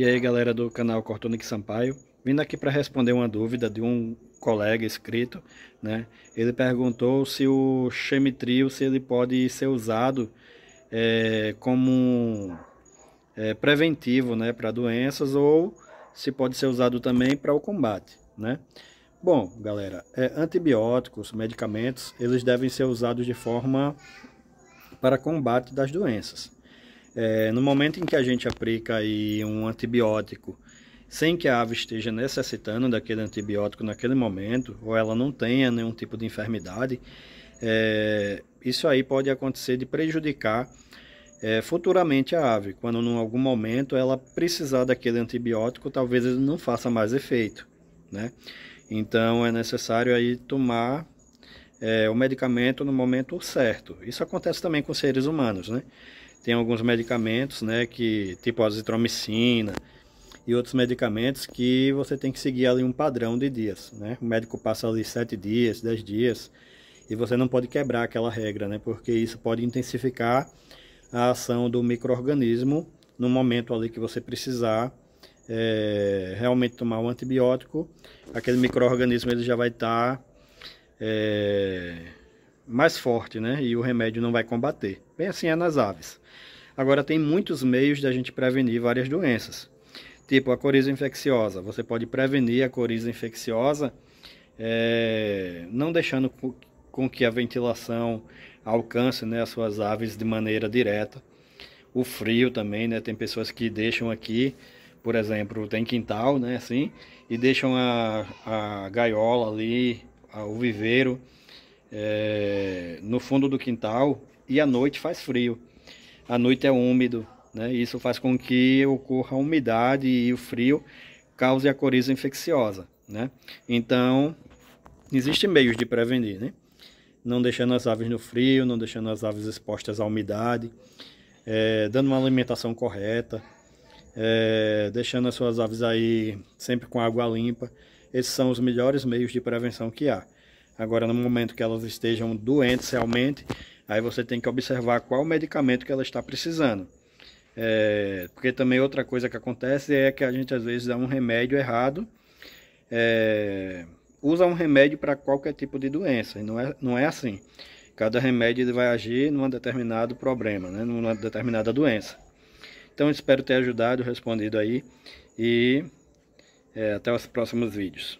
E aí galera do canal Cortonic Sampaio, vindo aqui para responder uma dúvida de um colega escrito, né? Ele perguntou se o chemitril, se ele pode ser usado é, como é, preventivo, né, para doenças ou se pode ser usado também para o combate, né? Bom, galera, é, antibióticos, medicamentos, eles devem ser usados de forma para combate das doenças, é, no momento em que a gente aplica aí um antibiótico sem que a ave esteja necessitando daquele antibiótico naquele momento, ou ela não tenha nenhum tipo de enfermidade, é, isso aí pode acontecer de prejudicar é, futuramente a ave, quando em algum momento ela precisar daquele antibiótico, talvez ele não faça mais efeito, né? Então é necessário aí tomar é, o medicamento no momento certo. Isso acontece também com seres humanos, né? Tem alguns medicamentos, né, que tipo azitromicina e outros medicamentos que você tem que seguir ali um padrão de dias, né? O médico passa ali sete dias, dez dias e você não pode quebrar aquela regra, né? Porque isso pode intensificar a ação do microorganismo no momento ali que você precisar é, realmente tomar o um antibiótico, aquele microorganismo ele já vai estar tá, é, mais forte, né? E o remédio não vai combater. Bem assim é nas aves. Agora, tem muitos meios da gente prevenir várias doenças. Tipo a coriza infecciosa. Você pode prevenir a coriza infecciosa é, não deixando com que a ventilação alcance né, as suas aves de maneira direta. O frio também, né? Tem pessoas que deixam aqui, por exemplo, tem quintal, né? Assim, e deixam a, a gaiola ali, a, o viveiro é, no fundo do quintal e à noite faz frio. À noite é úmido, né? Isso faz com que ocorra a umidade e o frio cause a coriza infecciosa, né? Então, existem meios de prevenir, né? Não deixando as aves no frio, não deixando as aves expostas à umidade, é, dando uma alimentação correta, é, deixando as suas aves aí sempre com água limpa. Esses são os melhores meios de prevenção que há. Agora, no momento que elas estejam doentes realmente, aí você tem que observar qual medicamento que ela está precisando. É, porque também outra coisa que acontece é que a gente às vezes dá um remédio errado, é, usa um remédio para qualquer tipo de doença, não é, não é assim. Cada remédio vai agir num determinado problema, né, numa determinada doença. Então espero ter ajudado, respondido aí e é, até os próximos vídeos.